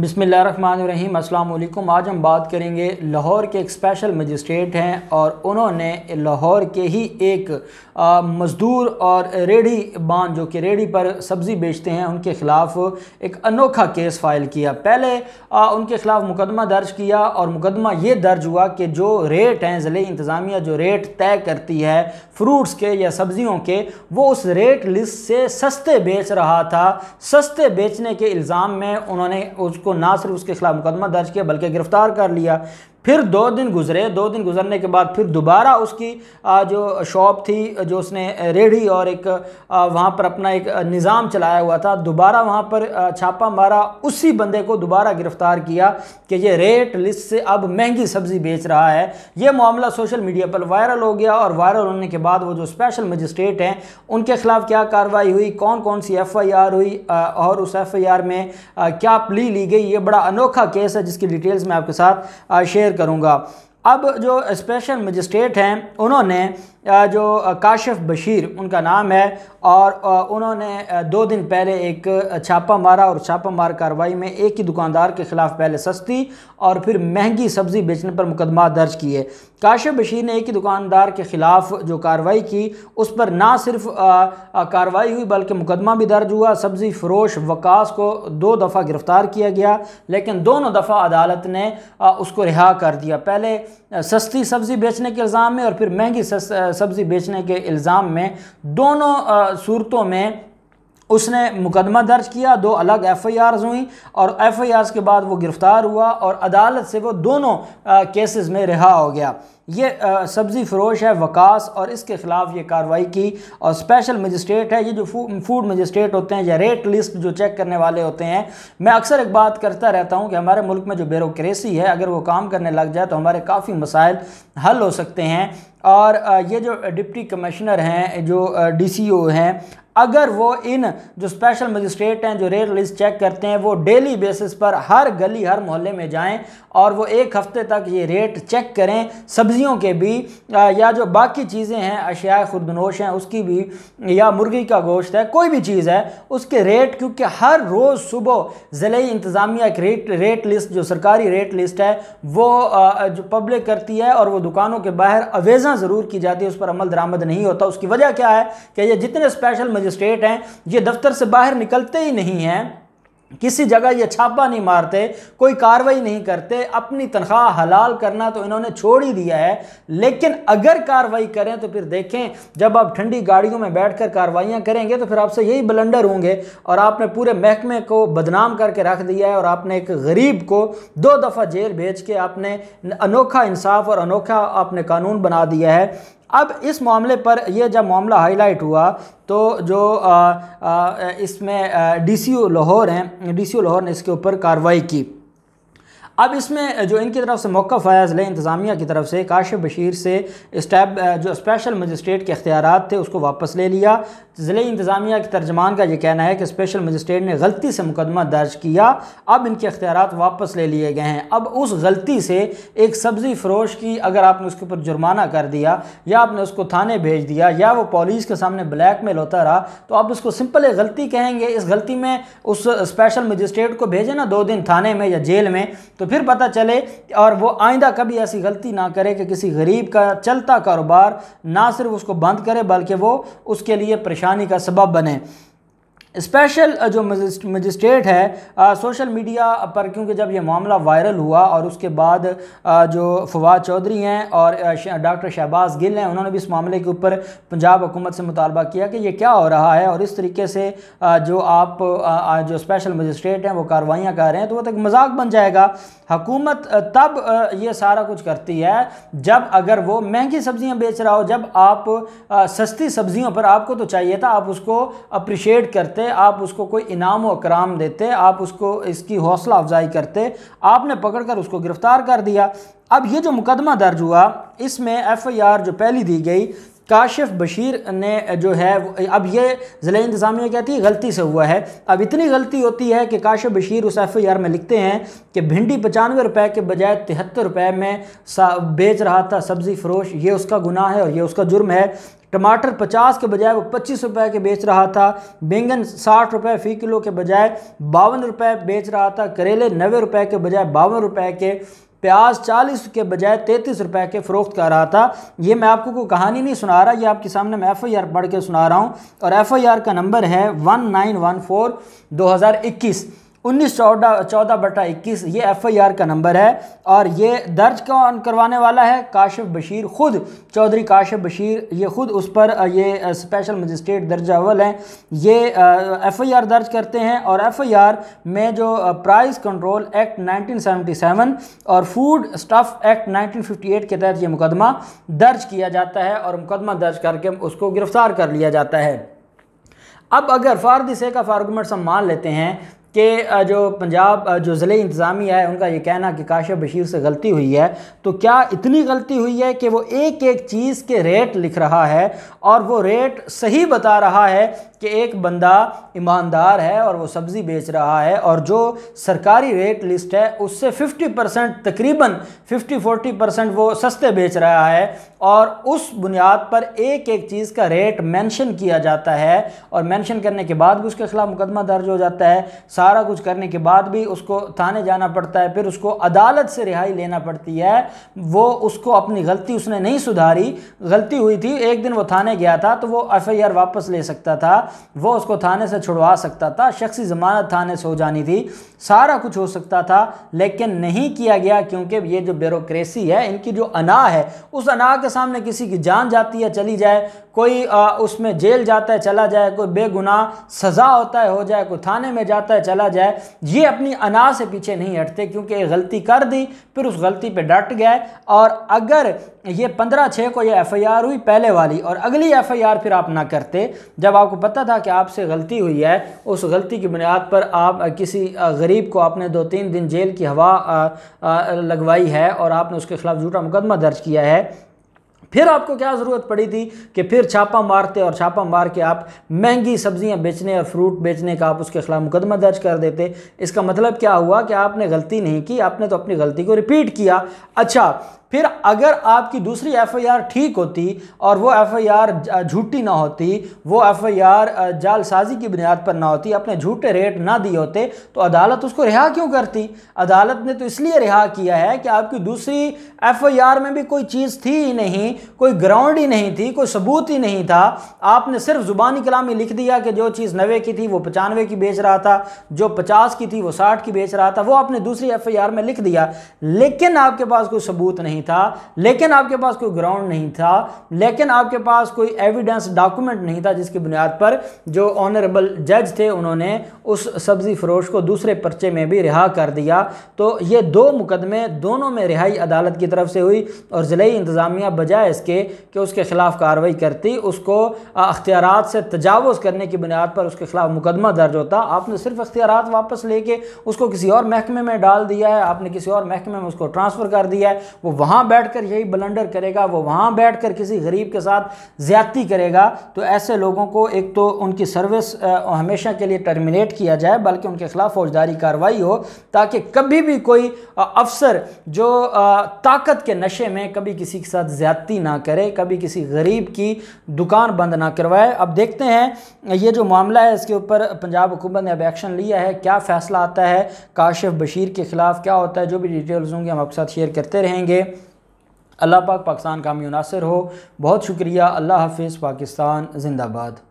बिसमीम अल्लाम आज हम बात करेंगे लाहौर के एक स्पेशल मजिस्ट्रेट हैं और उन्होंने लाहौर के ही एक मज़दूर और रेडी बान जो कि रेडी पर सब्ज़ी बेचते हैं उनके ख़िलाफ़ एक अनोखा केस फ़ाइल किया पहले आ, उनके ख़िलाफ़ मुकदमा दर्ज किया और मुकदमा ये दर्ज हुआ कि जो रेट हैं ज़िले इंतज़ामिया जो रेट तय करती है फ्रूट्स के या सब्ज़ियों के वो उस रेट लिस्ट से सस्ते बेच रहा था सस्ते बेचने के इल्ज़ाम में उन्होंने उस को ना सिर्फ उसके खिलाफ मुकदमा दर्ज किया बल्कि गिरफ्तार कर लिया फिर दो दिन गुजरे दो दिन गुजरने के बाद फिर दोबारा उसकी जो शॉप थी जो उसने रेडी और एक वहाँ पर अपना एक निज़ाम चलाया हुआ था दोबारा वहाँ पर छापा मारा उसी बंदे को दोबारा गिरफ्तार किया कि ये रेट लिस्ट से अब महंगी सब्ज़ी बेच रहा है ये मामला सोशल मीडिया पर वायरल हो गया और वायरल होने के बाद वो जो स्पेशल मजिस्ट्रेट हैं उनके ख़िलाफ़ क्या कार्रवाई हुई कौन कौन सी एफ़ आई आर हुई और उस एफ़ आई आर में क्या प्ली ली गई ये बड़ा अनोखा केस है जिसकी डिटेल्स मैं आपके साथ शेयर करूँगा अब जो स्पेशल मजिस्ट्रेट हैं उन्होंने जो काशिफ बशीर उनका नाम है और उन्होंने दो दिन पहले एक छापा मारा और छापा मार कार्रवाई में एक ही दुकानदार के ख़िलाफ़ पहले सस्ती और फिर महंगी सब्ज़ी बेचने पर मुकदमा दर्ज किए काशिफ बशीर ने एक ही दुकानदार के ख़िलाफ़ जो कार्रवाई की उस पर ना सिर्फ कार्रवाई हुई बल्कि मुकदमा भी दर्ज हुआ सब्ज़ी फरोश वकास को दो दफ़ा गिरफ़्तार किया गया लेकिन दोनों दफ़ा अदालत ने उसको रिहा कर दिया पहले सस्ती सब्ज़ी बेचने के इल्ज़ाम में और फिर महंगी सब्ज़ी बेचने के इल्ज़ाम में दोनों सूरतों में उसने मुकदमा दर्ज किया दो अलग एफ़ आई आर्स हुई और एफ़ आई आर्स के बाद वो गिरफ़्तार हुआ और अदालत से वो दोनों केसेस में रिहा हो गया ये सब्ज़ी फरोश है वकास और इसके ख़िलाफ़ ये कार्रवाई की और स्पेशल मजिस्ट्रेट है ये जो फूड मजिस्ट्रेट होते हैं या रेट लिस्ट जो चेक करने वाले होते हैं मैं अक्सर एक बात करता रहता हूँ कि हमारे मुल्क में जो ब्यूरोसी है अगर वो काम करने लग जाए तो हमारे काफ़ी मसाइल हल हो सकते हैं और ये जो डिप्टी कमिश्नर हैं जो डी सी ओ हैं अगर वो इन जो स्पेशल मजिस्ट्रेट हैं जो रेट लिस्ट चेक करते हैं वो डेली बेसिस पर हर गली हर मोहल्ले में जाएं और वो एक हफ़्ते तक ये रेट चेक करें सब्जियों के भी या जो बाकी चीज़ें हैं अशिया खुरदनोश हैं उसकी भी या मुर्गी का गोश्त है कोई भी चीज़ है उसके रेट क्योंकि हर रोज़ सुबह ज़िले इंतज़ामिया की रेट रेट लिस्ट जो सरकारी रेट लिस्ट है वो जो पब्लिक करती है और वो दुकानों के बाहर अवेज़ा ज़रूर की जाती है उस पर अमल दरामद नहीं होता उसकी वजह क्या है कि ये जितने स्पेशल मजिस्ट्रेट हैं ये दफ्तर से बाहर निकलते ही नहीं हैं किसी जगह ये छापा नहीं मारते कोई कार्रवाई नहीं करते अपनी तनख्वाह हलाल करना तो इन्होंने छोड़ ही दिया है लेकिन अगर कार्रवाई करें तो फिर देखें जब आप ठंडी गाड़ियों में बैठकर कार्रवाइयाँ करेंगे तो फिर आपसे यही ब्लंडर होंगे और आपने पूरे महकमे को बदनाम करके रख दिया है और आपने एक गरीब को दो दफ़ा जेल भेज के आपने अनोखा इंसाफ और अनोखा आपने कानून बना दिया है अब इस मामले पर यह जब मामला हाईलाइट हुआ तो जो इसमें डीसीओ लाहौर हैं डीसीओ लाहौर ने इसके ऊपर कार्रवाई की अब इसमें जो इनकी तरफ से मौक़ आया ज़िले इंतज़ामिया की तरफ से काशिफ बशीर से स्टैब जो स्पेशल मजिस्ट्रेट के अख्तियार थे उसको वापस ले लिया ज़िले इंतज़ामिया के तर्जमान का ये कहना है कि स्पेशल मजिस्ट्रेट ने गलती से मुकदमा दर्ज किया अब इनके अख्तियार वापस ले लिए गए हैं अब उस गलती से एक सब्ज़ी फरोश की अगर आपने उसके ऊपर जुर्माना कर दिया या आपने उसको थाने भेज दिया या वो पुलिस के सामने ब्लैक मेल होता रहा तो आप उसको सिंपल एक गलती कहेंगे इस गलती में उस स्पेशल मजिस्ट्रेट को भेजें ना दो दिन थाने में या जेल में तो तो फिर पता चले और वो आइंदा कभी ऐसी गलती ना करे कि किसी गरीब का चलता कारोबार ना सिर्फ उसको बंद करे बल्कि वो उसके लिए परेशानी का सबब बने स्पेशल जो मजिस्ट्रेट है आ, सोशल मीडिया पर क्योंकि जब यह मामला वायरल हुआ और उसके बाद आ, जो फवाद चौधरी हैं और डॉक्टर शहबाज गिल हैं उन्होंने भी इस मामले के ऊपर पंजाब हुकूमत से मुतालबा किया कि यह क्या हो रहा है और इस तरीके से आ, जो आप आ, जो स्पेशल मजिस्ट्रेट हैं वो कार्रवाइयाँ कर रहे हैं तो वो तो मजाक बन जाएगा हकूमत तब ये सारा कुछ करती है जब अगर वो महंगी सब्जियाँ बेच रहा हो जब आप सस्ती सब्जियों पर आपको तो चाहिए था आप उसको अप्रिशिएट करते करते आप उसको कोई इनाम व कराम देते आप उसको इसकी हौसला अफजाई करते आपने पकड़कर उसको गिरफ़्तार कर दिया अब ये जो मुकदमा दर्ज हुआ इसमें एफ़ आई आर जो पहली दी गई काशिफ बशीर ने जो है अब ये ज़िला इंतज़ामिया कहती है गलती से हुआ है अब इतनी गलती होती है कि काशिफ बशीर उस एफ आई आर में लिखते हैं कि भिंडी पचानवे रुपए के बजाय तिहत्तर रुपए में बेच रहा था सब्ज़ी फरोश ये उसका गुनाह है और ये उसका जुर्म है टमाटर पचास के बजाय वो पच्चीस रुपए के बेच रहा था बैंगन साठ रुपए फ़ी किलो के बजाय बावन रुपए बेच रहा था करेले नबे रुपए के बजाय बावन रुपए के प्याज चालीस के बजाय तैंतीस रुपए के फ़रोख्त कर रहा था ये मैं आपको कोई कहानी नहीं सुना रहा ये आपके सामने मैं एफ़ आई आर पढ़ के सुना रहा हूँ और एफ़ आई आर का नंबर है वन नाइन वन फोर दो हज़ार इक्कीस उन्नीस चौदह चौदह बटा इक्कीस ये एफआईआर का नंबर है और ये दर्ज कौन करवाने वाला है काशिफ बशीर खुद चौधरी काशिफ बशीर ये खुद उस पर ये स्पेशल मजिस्ट्रेट दर्ज अवल हैं ये एफआईआर दर्ज करते हैं और एफआईआर में जो प्राइस कंट्रोल एक्ट 1977 और फूड स्टफ एक्ट 1958 के तहत ये मुकदमा दर्ज किया जाता है और मुकदमा दर्ज करके उसको गिरफ्तार कर लिया जाता है अब अगर फार दिशे का आर्गूमेंट्स हम मान लेते हैं कि जो पंजाब जो ज़िले इंतज़ामिया है उनका ये कहना कि काशिफ बशीर से गलती हुई है तो क्या इतनी गलती हुई है कि वो एक एक चीज़ के रेट लिख रहा है और वो रेट सही बता रहा है कि एक बंदा ईमानदार है और वो सब्ज़ी बेच रहा है और जो सरकारी रेट लिस्ट है उससे 50 परसेंट तकरीबन 50-40 परसेंट वो सस्ते बेच रहा है और उस बुनियाद पर एक एक चीज़ का रेट मेंशन किया जाता है और मेंशन करने के बाद भी उसके ख़िलाफ़ मुकदमा दर्ज हो जाता है सारा कुछ करने के बाद भी उसको थाने जाना पड़ता है फिर उसको अदालत से रिहाई लेना पड़ती है वो उसको अपनी गलती उसने नहीं सुधारी गलती हुई थी एक दिन वो थाने गया था तो वो एफ वापस ले सकता था वो उसको थाने से छुड़वा सकता था शख्सी ज़मानत थाने से हो जानी थी सारा कुछ हो सकता था लेकिन नहीं किया गया क्योंकि ये जो ब्यूरोसी है इनकी जो अना है उस अना के सामने किसी की जान जाती है चली जाए कोई उसमें जेल जाता है चला जाए कोई बेगुनाह सज़ा होता है हो जाए कोई थाने में जाता है चला जाए ये अपनी अना से पीछे नहीं हटते क्योंकि गलती कर दी फिर उस गलती पे डट गए और अगर ये पंद्रह छः को ये एफआईआर हुई पहले वाली और अगली एफआईआर फिर आप ना करते जब आपको पता पता था कि आपसे गलती हुई है उस गलती की बुनियाद पर आप किसी गरीब को आपने दो तीन दिन जेल की हवा लगवाई है और आपने उसके खिलाफ झूठा मुकदमा दर्ज किया है फिर आपको क्या ज़रूरत पड़ी थी कि फिर छापा मारते और छापा मार के आप महंगी सब्जियां बेचने और फ्रूट बेचने का आप उसके खिलाफ मुकदमा दर्ज कर देते इसका मतलब क्या हुआ कि आपने गलती नहीं की आपने तो अपनी गलती को रिपीट किया अच्छा फिर अगर आपकी दूसरी एफआईआर ठीक होती और वो एफआईआर झूठी ना होती वो एफआईआर जालसाजी की बुनियाद पर ना होती अपने झूठे रेट ना दिए होते तो अदालत उसको रिहा क्यों करती अदालत ने तो इसलिए रिहा किया है कि आपकी दूसरी एफआईआर में भी कोई चीज़ थी ही नहीं कोई ग्राउंड ही नहीं थी कोई सबूत ही नहीं था आपने सिर्फ ज़ुबानी कलामी लिख दिया कि जो चीज़ नबे की थी वो पचानवे की बेच रहा था जो पचास की थी वो साठ की बेच रहा था वो आपने दूसरी एफ में लिख दिया लेकिन आपके पास कोई सबूत नहीं नहीं था लेकिन आपके पास कोई ग्राउंड नहीं था लेकिन आपके पास कोई एविडेंस डॉक्यूमेंट नहीं था जिसकी बुनियाद पर जो ऑनरेबल जज थे उन्होंने उस सब्जी फरोश को दूसरे पर्चे में भी रिहा कर दिया तो ये दो मुकदमे दोनों में रिहाई अदालत की तरफ से हुई और ज़िले इंतज़ामिया बजाय इसके कि उसके ख़िलाफ़ कार्रवाई करती उसको अख्तियार से तजावज़ करने की बुनियाद पर उसके ख़िलाफ़ मुकदमा दर्ज होता आपने सिर्फ अख्तियार वापस लेके उसको किसी और महकमे में डाल दिया है आपने किसी और महकमे में उसको ट्रांसफ़र कर दिया है वो वहाँ बैठकर यही बलंडर करेगा वो वहाँ बैठकर किसी गरीब के साथ ज़्यादती करेगा तो ऐसे लोगों को एक तो उनकी सर्विस हमेशा के लिए टर्मिनेट किया जाए बल्कि उनके खिलाफ फौजदारी कार्रवाई हो ताकि कभी भी कोई अफसर जो ताकत के नशे में कभी किसी के साथ ज़्यादती ना करे कभी किसी गरीब की दुकान बंद ना करवाए अब देखते हैं ये जो मामला है इसके ऊपर पंजाब हुकूमत ने अब एक्शन लिया है क्या फ़ैसला आता है काशिफ बशीर के ख़िलाफ़ क्या होता है जो भी डिटेल्स होंगे हम आपके साथ शेयर करते रहेंगे अल्लाह पाक पाकिस्तान का मुनासर हो बहुत शुक्रिया अल्लाह हाफिज़ पाकिस्तान जिंदाबाद